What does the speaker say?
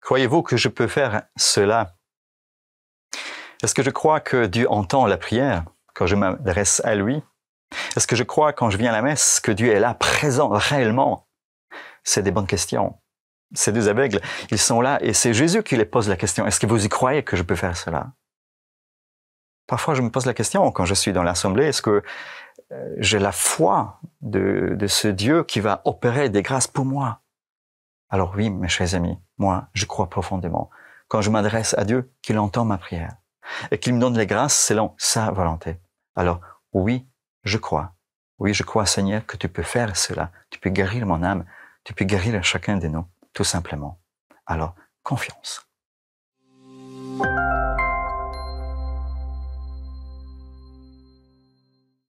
Croyez-vous que je peux faire cela Est-ce que je crois que Dieu entend la prière quand je m'adresse à lui Est-ce que je crois quand je viens à la messe que Dieu est là, présent réellement C'est des bonnes questions. Ces deux aveugles, ils sont là et c'est Jésus qui les pose la question. Est-ce que vous y croyez que je peux faire cela Parfois, je me pose la question quand je suis dans l'assemblée, est-ce que euh, j'ai la foi de, de ce Dieu qui va opérer des grâces pour moi alors oui, mes chers amis, moi, je crois profondément. Quand je m'adresse à Dieu, qu'il entend ma prière et qu'il me donne les grâces selon sa volonté. Alors oui, je crois. Oui, je crois, Seigneur, que tu peux faire cela. Tu peux guérir mon âme. Tu peux guérir chacun de nous, tout simplement. Alors, confiance.